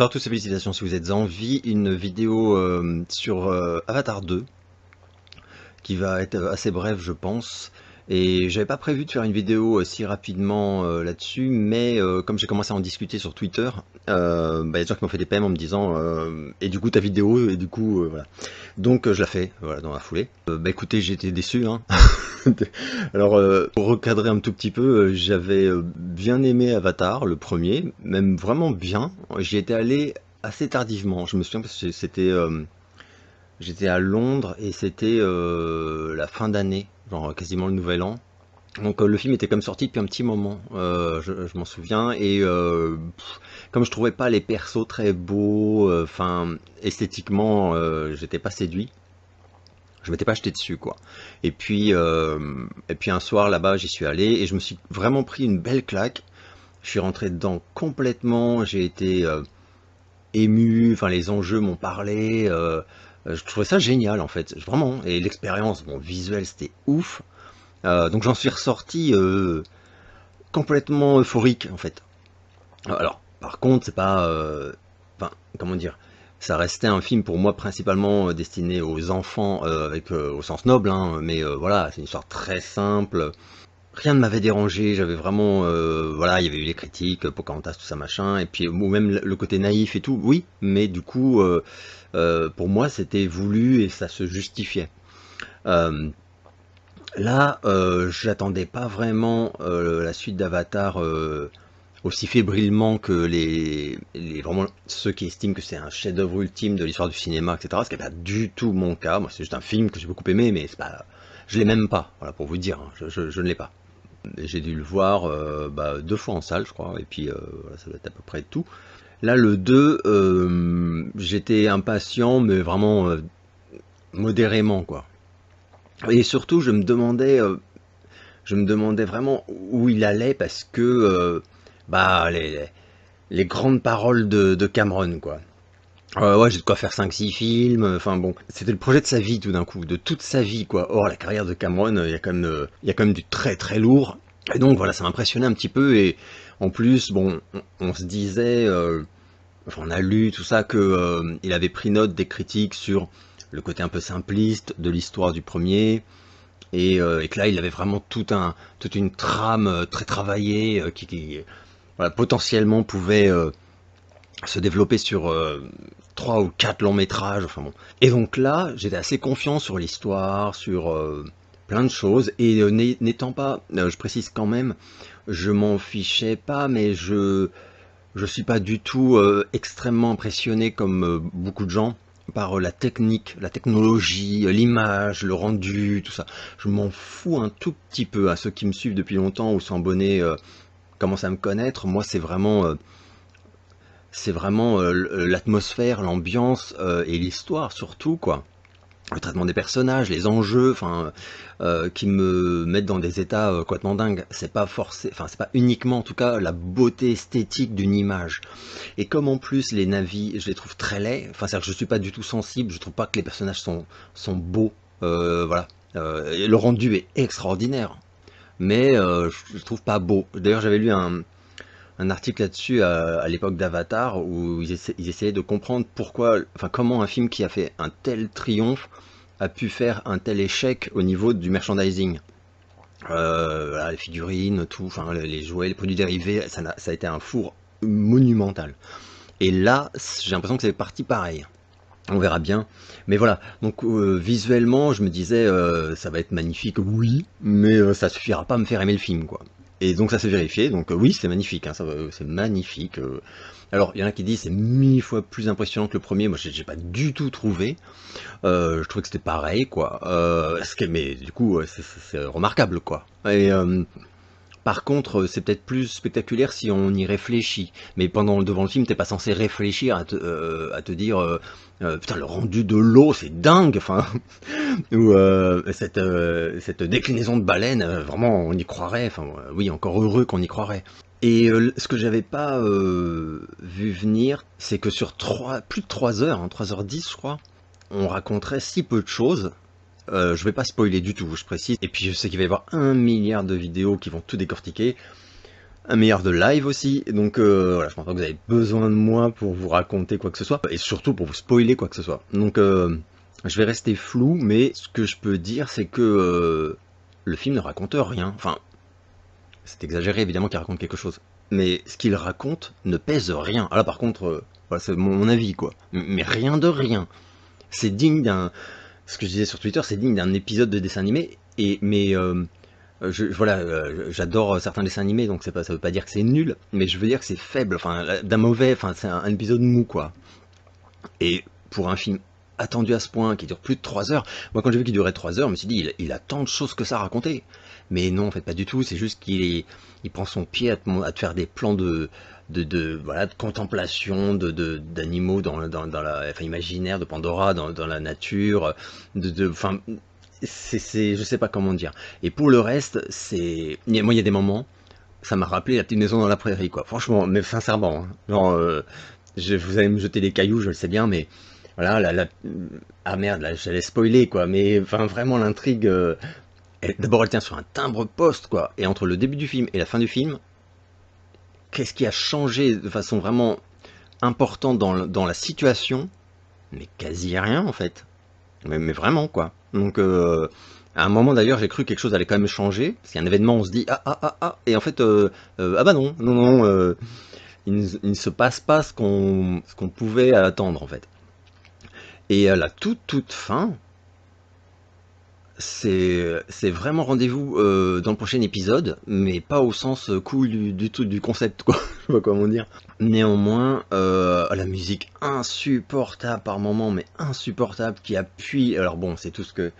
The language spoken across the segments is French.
Bonsoir toutes félicitations si vous êtes en vie. Une vidéo euh, sur euh, Avatar 2 qui va être euh, assez brève je pense. Et j'avais pas prévu de faire une vidéo euh, si rapidement euh, là-dessus, mais euh, comme j'ai commencé à en discuter sur Twitter, bah, il y a des gens qui m'ont fait des PM en me disant et du coup ta vidéo et du coup voilà. Donc je la fais voilà dans la foulée. bah écoutez j'étais déçu. Hein. Alors, pour recadrer un tout petit peu, j'avais bien aimé Avatar, le premier, même vraiment bien. J'y étais allé assez tardivement. Je me souviens parce que c'était J'étais à Londres et c'était euh, la fin d'année, genre euh, quasiment le nouvel an. Donc euh, le film était comme sorti depuis un petit moment, je, m'en souviens, et comme je trouvais pas les persos très beaux, enfin esthétiquement j'étais pas séduit, je m'étais pas jeté dessus quoi. Et puis, et puis un soir là-bas j'y suis allé et je me suis vraiment pris une belle claque, je suis rentré dedans complètement, j'ai été ému, enfin les enjeux m'ont parlé. Euh, je trouvais ça génial en fait, vraiment. Et l'expérience, bon, visuel c'était ouf. Euh, donc j'en suis ressorti euh, complètement euphorique en fait. Alors, par contre, c'est pas, enfin, comment dire, ça restait un film pour moi principalement destiné aux enfants, avec au sens noble, hein, mais voilà, c'est une histoire très simple rien ne m'avait dérangé, j'avais vraiment, euh, voilà, il y avait eu les critiques, Pocahontas, tout ça machin, et puis ou même le côté naïf et tout, oui, mais du coup, euh, euh, pour moi, c'était voulu et ça se justifiait. là, j'attendais pas vraiment la suite d'Avatar aussi fébrilement que les, vraiment ceux qui estiment que c'est un chef-d'œuvre ultime de l'histoire du cinéma, etc. Ce qui n'est pas du tout mon cas. Moi, c'est juste un film que j'ai beaucoup aimé, mais c'est pas, je l'ai même pas. Voilà pour vous dire, hein. je ne l'ai pas. J'ai dû le voir euh, bah, deux fois en salle, je crois, et puis euh, ça doit être à peu près tout. Là, le 2, euh, j'étais impatient, mais vraiment modérément, quoi. Et surtout, je me demandais, je me demandais vraiment où il allait parce que, bah, les, les, grandes paroles de, de Cameron, quoi. Euh, ouais, j'ai de quoi faire 5-6 films. Euh, enfin bon, c'était le projet de sa vie tout d'un coup, de toute sa vie quoi. Or, la carrière de Cameron, euh, il y, a quand même, il y a quand même du très très lourd. Et donc voilà, ça m'impressionnait un petit peu. Et en plus, bon, on, se disait, on a lu tout ça, que il avait pris note des critiques sur le côté un peu simpliste de l'histoire du premier. Et, que là, il avait vraiment tout un, toute une trame très travaillée qui, potentiellement pouvait se développer sur euh, trois ou quatre longs métrages. Enfin bon. Et donc là, j'étais assez confiant sur l'histoire, sur euh, plein de choses. Et euh, n'étant pas, je précise quand même, je m'en fichais pas, mais je je suis pas du tout extrêmement impressionné comme beaucoup de gens par la technique, la technologie, l'image, le rendu, tout ça. Je m'en fous un tout petit peu à ceux qui me suivent depuis longtemps ou sont abonnés, commencent à me connaître. Moi, c'est vraiment c'est vraiment euh, euh, l'atmosphère, l'ambiance euh, et l'histoire surtout, quoi. Le traitement des personnages, les enjeux, enfin, qui me mettent dans des états complètement dingues. C'est pas forcé, enfin, c'est pas uniquement, en tout cas, la beauté esthétique d'une image. Et comme en plus les navis, je les trouve très laids. Enfin, c'est-à-dire que je suis pas du tout sensible. Je trouve pas que les personnages sont sont beaux. voilà. le rendu est extraordinaire, mais je, je trouve pas beau. D'ailleurs, j'avais lu un un article là-dessus euh, à, l'époque d'Avatar où ils, essayaient de comprendre pourquoi, enfin comment un film qui a fait un tel triomphe a pu faire un tel échec au niveau du merchandising. Euh, les figurines, tout, enfin les jouets, les produits dérivés, ça a, été un four monumental. Et là, j'ai l'impression que c'est parti pareil. On verra bien. Mais voilà, donc euh, visuellement, je me disais, ça va être magnifique, oui, mais ça suffira pas à me faire aimer le film, quoi. Et donc ça s'est vérifié, donc euh, oui, c'est magnifique, hein, euh, c'est magnifique. Euh. Alors, il y en a qui disent c'est mille fois plus impressionnant que le premier, moi j'ai pas du tout trouvé. je trouvais que c'était pareil, quoi. mais du coup, c'est remarquable, quoi. Et, par contre, euh, c'est peut-être plus spectaculaire si on y réfléchit. Mais pendant devant le film, t'es pas censé réfléchir à te, euh, dire euh, putain le rendu de l'eau, c'est dingue. Enfin, ou cette, déclinaison de baleine, vraiment, on y croirait. Enfin, oui, encore heureux qu'on y croirait. Et ce que j'avais pas vu venir, c'est que sur plus de 3 heures, 3h10 hein, je crois, on raconterait si peu de choses je euh, je vais pas spoiler du tout, je précise. Et puis je sais qu'il va y avoir un milliard de vidéos qui vont tout décortiquer. Un milliard de live aussi, donc euh, voilà, je pense pas que vous avez besoin de moi pour vous raconter quoi que ce soit, et surtout pour vous spoiler quoi que ce soit. Donc euh, je vais rester flou, mais ce que je peux dire c'est que le film ne raconte rien. Enfin, c'est exagéré évidemment qu'il raconte quelque chose, mais ce qu'il raconte ne pèse rien. Alors, ah par contre, voilà, c'est mon avis quoi, mais rien de rien. C'est digne d'un ce que je disais sur Twitter, c'est digne d'un épisode de dessin animé. Et mais euh, je, voilà, euh, j'adore certains dessins animés, donc ça pas, veut pas dire que c'est nul, mais je veux dire que c'est faible, enfin d'un mauvais, enfin c'est un, épisode mou quoi. Et pour un film attendu à ce point qui dure plus de 3 heures, moi quand j'ai vu qu'il durait 3 heures, je me suis dit il, a tant de choses que ça à raconter. Mais non, en fait pas du tout, c'est juste qu'il il prend son pied à à te faire des plans de de, voilà, de contemplation d'animaux de, dans, dans, dans, la imaginaire de Pandora, dans, la nature, de, enfin, c'est, je sais pas comment dire. Et pour le reste, c'est, moi, il y a des moments, ça m'a rappelé la petite maison dans la prairie, quoi. Franchement, mais sincèrement, hein. genre, euh, je, vous allez me jeter des cailloux, je le sais bien, mais voilà, la, ah merde, là, j'allais spoiler, quoi. Mais enfin, vraiment, l'intrigue. Euh, d'abord, elle tient sur un timbre poste, quoi. Et entre le début du film et la fin du film, qu'est-ce qui a changé de façon vraiment importante dans, la situation Mais quasi rien en fait. Mais, vraiment quoi. Donc euh, à un moment d'ailleurs j'ai cru que quelque chose allait quand même changer, parce un événement on se dit ah ah ah ah, et en fait euh, euh, ah bah non, non non, il, ne se passe pas ce qu'on pouvait attendre en fait. Et à la toute toute fin, c'est vraiment rendez-vous euh, dans le prochain épisode, mais pas au sens euh, cool du, tout du concept, quoi. Je sais pas comment dire. Néanmoins, euh, la musique insupportable par moments, mais insupportable, qui appuie. Alors bon, c'est tout ce que.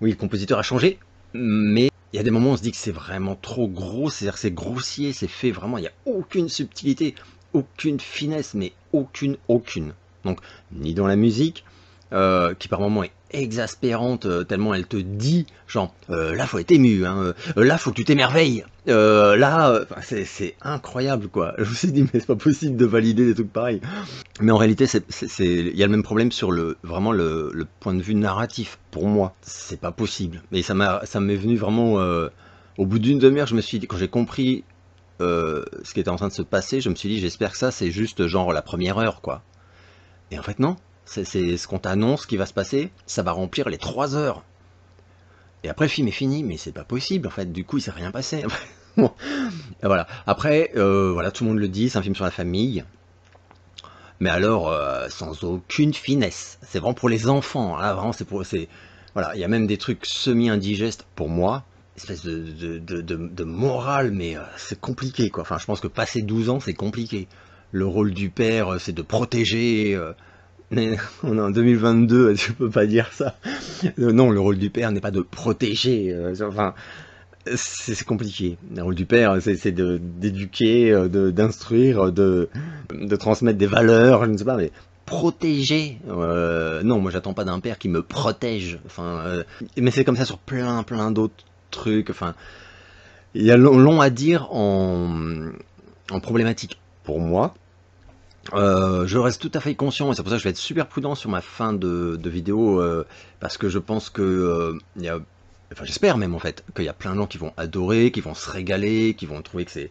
Oui, le compositeur a changé, mais il y a des moments où on se dit que c'est vraiment trop gros, c'est-à-dire c'est grossier, c'est fait vraiment, il n'y a aucune subtilité, aucune finesse, mais aucune, aucune. Donc, ni dans la musique, euh, qui par moment est exaspérante euh, tellement elle te dit genre euh, là faut être ému hein, là faut que tu t'émerveilles là c'est incroyable quoi je me suis dit mais c'est pas possible de valider des trucs pareils mais en réalité c'est il y a le même problème sur le vraiment le, point de vue narratif pour moi c'est pas possible mais ça m'a ça m'est venu vraiment au bout d'une demi-heure je me suis dit quand j'ai compris ce qui était en train de se passer je me suis dit j'espère que ça c'est juste genre la première heure quoi et en fait non c'est ce qu'on t'annonce qui va se passer, ça va remplir les 3 heures. Et après, le film est fini, mais c'est pas possible, en fait, du coup, il s'est rien passé. bon. voilà. Après, euh, voilà, tout le monde le dit, c'est un film sur la famille. Mais alors, euh, sans aucune finesse. C'est vraiment pour les enfants. Là, hein. vraiment, c'est pour. Voilà, il y a même des trucs semi-indigestes pour moi. Espèce de, de, de, morale, mais euh, c'est compliqué, quoi. Enfin, je pense que passer 12 ans, c'est compliqué. Le rôle du père, c'est de protéger. on est en 2022, ne peux pas dire ça. Euh, non, le rôle du père n'est pas de protéger. Euh, enfin, c'est compliqué. Le rôle du père, c'est d'éduquer, euh, d'instruire, de, de, transmettre des valeurs, je ne sais pas, mais protéger. non, moi j'attends pas d'un père qui me protège. Enfin, mais c'est comme ça sur plein, plein d'autres trucs. Enfin, il y a long, long à dire en problématique pour moi. Euh, je reste tout à fait conscient, et c'est pour ça que je vais être super prudent sur ma fin de, vidéo, euh, parce que je pense que, euh, enfin j'espère même en fait, qu'il y a plein de gens qui vont adorer, qui vont se régaler, qui vont trouver que c'est...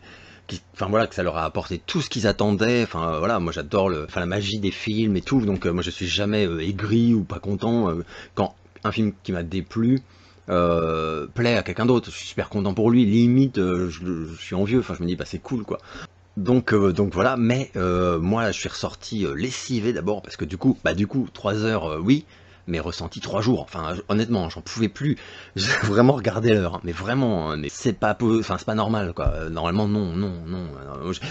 Enfin voilà, que ça leur a apporté tout ce qu'ils attendaient. Enfin voilà, moi j'adore la magie des films et tout, donc moi je suis jamais aigri ou pas content quand un film qui m'a déplu plaît à quelqu'un d'autre. Je suis super content pour lui, limite je, je suis envieux, enfin je me dis bah c'est cool quoi. Donc, euh, donc voilà, mais euh, moi je suis ressorti euh, lessivé d'abord parce que du coup, bah du coup, 3 heures, oui, mais ressenti 3 jours. Enfin, honnêtement, j'en pouvais plus. J'ai vraiment regardé l'heure, mais vraiment, hein, mais c'est pas, enfin c'est pas normal quoi. Normalement, non, non, non.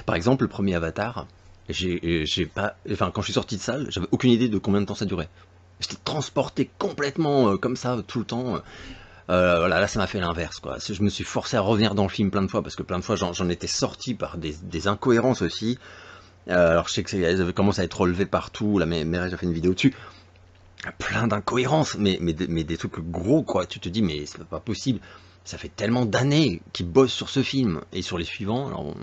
Par exemple, le premier Avatar, j'ai pas, enfin quand je suis sorti de salle, j'avais aucune idée de combien de temps ça durait. J'étais transporté complètement comme ça tout le temps. Euh, voilà, là, ça m'a fait l'inverse, quoi. Je me suis forcé à revenir dans le film plein de fois, parce que plein de fois, j'en étais sorti par des, des incohérences aussi. Euh, alors, je sais que ça commence à être relevé partout. Là, mais j'ai fait une vidéo dessus. Plein d'incohérences, mais, mais, des trucs gros, quoi. Tu te dis, mais c'est pas possible. Ça fait tellement d'années qu'ils bossent sur ce film et sur les suivants. Alors,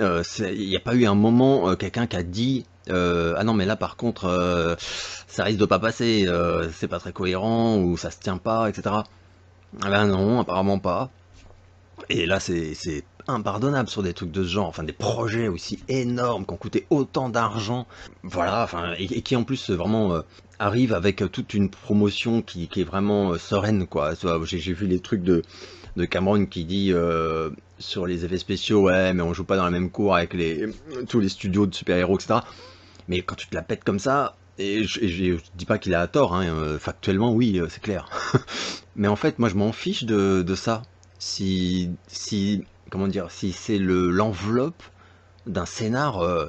euh, il n'y a pas eu un moment, quelqu'un qui a dit ah non mais là par contre ça risque de pas passer, c'est pas très cohérent ou ça se tient pas, etc. Ah ben non, apparemment pas. Et là, c'est impardonnable sur des trucs de ce genre, enfin des projets aussi énormes qui ont coûté autant d'argent, voilà, enfin, et, qui en plus vraiment arrive euh, arrivent avec euh, toute une promotion qui, est vraiment euh, sereine, quoi. J'ai vu les trucs de, de Cameron qui dit sur les effets spéciaux, ouais, mais on joue pas dans la même cour avec les, tous les studios de super-héros, etc. Mais quand tu te la pètes comme ça, et je, ne dis pas qu'il a tort, hein, euh, factuellement oui, euh, c'est clair. Mais en fait, moi je m'en fiche de, de, ça. Si, si, comment dire, si c'est l'enveloppe d'un scénar euh,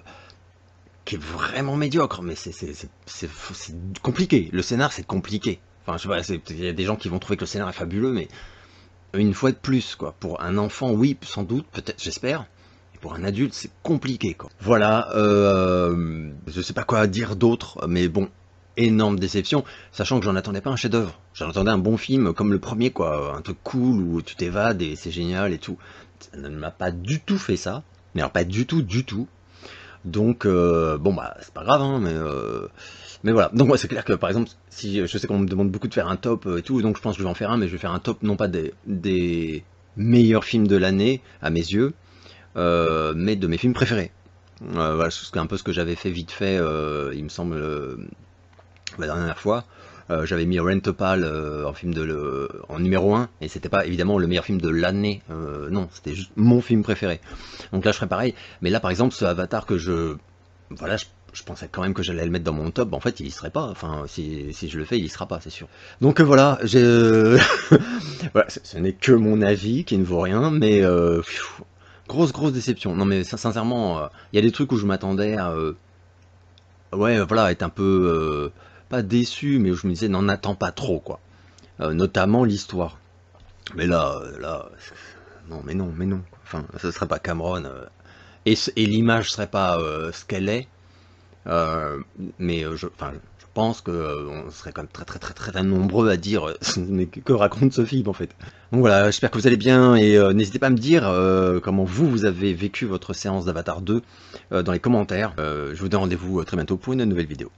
qui est vraiment médiocre, mais c'est compliqué. Le scénar c'est compliqué. Enfin, je il y a des gens qui vont trouver que le scénar est fabuleux, mais une fois de plus, quoi. Pour un enfant, oui, sans doute, peut-être, j'espère pour un adulte, c'est compliqué. Quoi. Voilà, euh, je sais pas quoi dire d'autre, mais bon, énorme déception, sachant que j'en attendais pas un chef-d'œuvre. J'en attendais un bon film comme le premier, quoi, un truc cool où tu t'évades et c'est génial et tout. Ça ne m'a pas du tout fait ça, mais pas du tout, du tout. Donc euh, bon bah c'est pas grave, hein, mais euh, mais voilà. Donc moi c'est clair que par exemple, si je sais qu'on me demande beaucoup de faire un top et tout, donc je pense que je vais en faire un, mais je vais faire un top non pas des meilleurs films de l'année à mes yeux, euh, mais de mes films préférés. Euh, voilà, c'est un peu ce que j'avais fait vite fait, euh, il me semble, la dernière fois. j'avais mis Rent Pal en film de en numéro 1 et c'était pas évidemment le meilleur film de l'année non c'était juste mon film préféré donc là je ferais pareil mais là par exemple ce Avatar que je voilà je, pensais quand même que j'allais le mettre dans mon top en fait il y serait pas enfin si, je le fais il y sera pas c'est sûr donc voilà j'ai voilà, ce, n'est que mon avis qui ne vaut rien mais pfiou, Grosse, grosse déception. Non, mais sincèrement, il euh, y a des trucs où je m'attendais à. Euh, ouais, voilà, être un peu. Euh, pas déçu, mais où je me disais, n'en attends pas trop, quoi. notamment l'histoire. Mais là, là. Non, mais non, mais non. Enfin, ce serait pas Cameron. et, et l'image serait pas ce qu'elle est. mais je, enfin, pense qu'on euh, serait quand même très très très très, nombreux à dire euh, que raconte ce film en fait. Donc voilà, j'espère que vous allez bien et euh, n'hésitez pas à me dire comment vous vous avez vécu votre séance d'Avatar 2 dans les commentaires. je vous donne rendez-vous très bientôt pour une nouvelle vidéo.